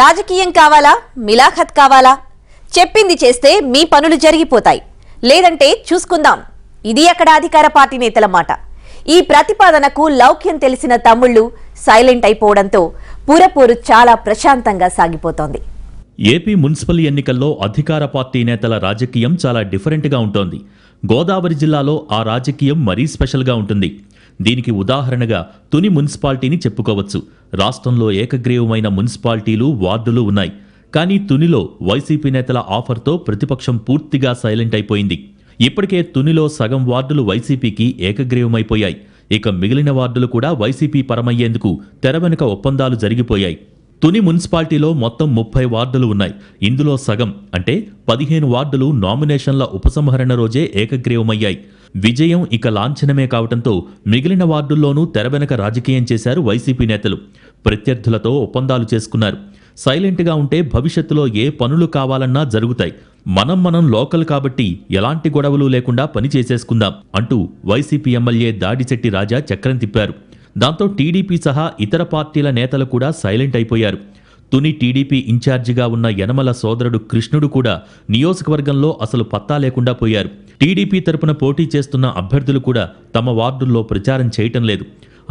రాజకీయం కావాలా మిలాఖత్ కావాలా చెప్పింది చేస్తే మీ పనులు జరిగిపోతాయి లేదంటే చూసుకుందాం ఇది అక్కడ అధికార పార్టీ నేతల మాట ఈ ప్రతిపాదనకు లౌక్యం తెలిసిన తమ్ముళ్లు సైలెంట్ అయిపోవడంతో పురపూరు చాలా ప్రశాంతంగా సాగిపోతోంది ఏపీ మున్సిపల్ ఎన్నికల్లో అధికార పార్టీ నేతల రాజకీయం చాలా డిఫరెంట్గా ఉంటుంది గోదావరి జిల్లాలో ఆ రాజకీయం మరీ స్పెషల్గా ఉంటుంది దీనికి ఉదాహరణగా తుని మున్సిపాలిటీని చెప్పుకోవచ్చు రాష్ట్రంలో ఏకగ్రీవమైన మున్సిపాలిటీలు వార్డులు ఉన్నాయి కానీ తునిలో వైసీపీ నేతల ఆఫర్తో ప్రతిపక్షం పూర్తిగా సైలెంట్ అయిపోయింది ఇప్పటికే తునిలో సగం వార్డులు వైసీపీకి ఏకగ్రీవమైపోయాయి ఇక మిగిలిన వార్డులు కూడా వైసీపీ పరమయ్యేందుకు తెర వెనుక ఒప్పందాలు జరిగిపోయాయి తుని మున్సిపాలిటీలో మొత్తం ముప్పై వార్డులు ఉన్నాయి ఇందులో సగం అంటే పదిహేను వార్డులు నామినేషన్ల ఉపసంహరణ రోజే ఏకగ్రీవమయ్యాయి విజయం ఇక లాంఛనమే కావడంతో మిగిలిన వార్డుల్లోనూ తెర వెనక రాజకీయం చేశారు వైసీపీ నేతలు ప్రత్యర్థులతో ఒప్పందాలు చేసుకున్నారు సైలెంట్గా ఉంటే భవిష్యత్తులో ఏ పనులు కావాలన్నా జరుగుతాయి మనం మనం లోకల్ కాబట్టి ఎలాంటి గొడవలు లేకుండా పని చేసేసుకుందాం అంటూ వైసీపీ ఎమ్మెల్యే దాడిచెట్టి రాజా చక్రం తిప్పారు దాంతో టీడీపీ సహా ఇతర పార్టీల నేతలు కూడా సైలెంట్ అయిపోయారు తుని టీడీపీ ఇన్ఛార్జిగా ఉన్న యనమల సోదరుడు కృష్ణుడు కూడా నియోజకవర్గంలో అసలు పత్తా లేకుండా పోయారు టీడీపీ తరపున పోటీ చేస్తున్న అభ్యర్థులు కూడా తమ వార్డుల్లో ప్రచారం చేయటం లేదు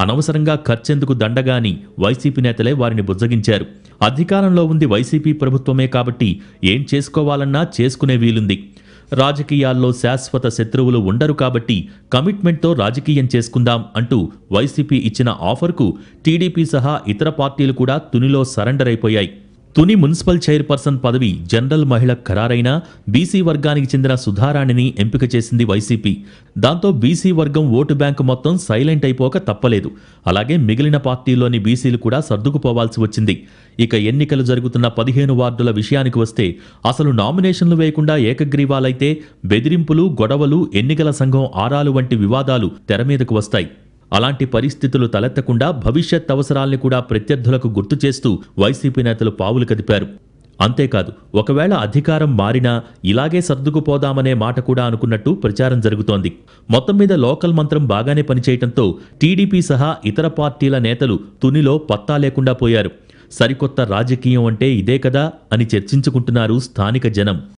అనవసరంగా ఖర్చెందుకు దండగాని వైసీపీ నేతలే వారిని బుజ్జగించారు అధికారంలో ఉంది వైసీపీ ప్రభుత్వమే కాబట్టి ఏం చేసుకోవాలన్నా చేసుకునే వీలుంది రాజకీయాల్లో శాశ్వత శత్రువులు ఉండరు కాబట్టి కమిట్మెంట్తో రాజకీయం చేసుకుందాం అంటూ వైసీపీ ఇచ్చిన ఆఫర్కు టీడీపీ సహా ఇతర పార్టీలు కూడా తునిలో సరెండర్ అయిపోయాయి తుని మున్సిపల్ చైర్పర్సన్ పదవి జనరల్ మహిళ ఖరారైన బీసీ వర్గానికి చెందిన సుధారాణిని ఎంపిక చేసింది వైసీపీ దాంతో బీసీ వర్గం ఓటు బ్యాంకు మొత్తం సైలెంట్ అయిపోక తప్పలేదు అలాగే మిగిలిన పార్టీలోని బీసీలు కూడా సర్దుకుపోవాల్సి వచ్చింది ఇక ఎన్నికలు జరుగుతున్న పదిహేను వార్డుల విషయానికి వస్తే అసలు నామినేషన్లు వేయకుండా ఏకగ్రీవాలైతే బెదిరింపులు గొడవలు ఎన్నికల సంఘం ఆరాలు వంటి వివాదాలు తెర మీదకు వస్తాయి అలాంటి పరిస్థితులు తలెత్తకుండా భవిష్యత్ అవసరాల్ని కూడా ప్రత్యర్థులకు గుర్తు చేస్తూ వైసీపీ నేతలు పావులు కదిపారు అంతేకాదు ఒకవేళ అధికారం మారినా ఇలాగే సర్దుకుపోదామనే మాట కూడా అనుకున్నట్టు ప్రచారం జరుగుతోంది మొత్తం మీద లోకల్ మంత్రం బాగానే పనిచేయటంతో టీడీపీ సహా ఇతర పార్టీల నేతలు తునిలో పత్తా లేకుండా పోయారు సరికొత్త రాజకీయం అంటే ఇదే కదా అని చర్చించుకుంటున్నారు స్థానిక జనం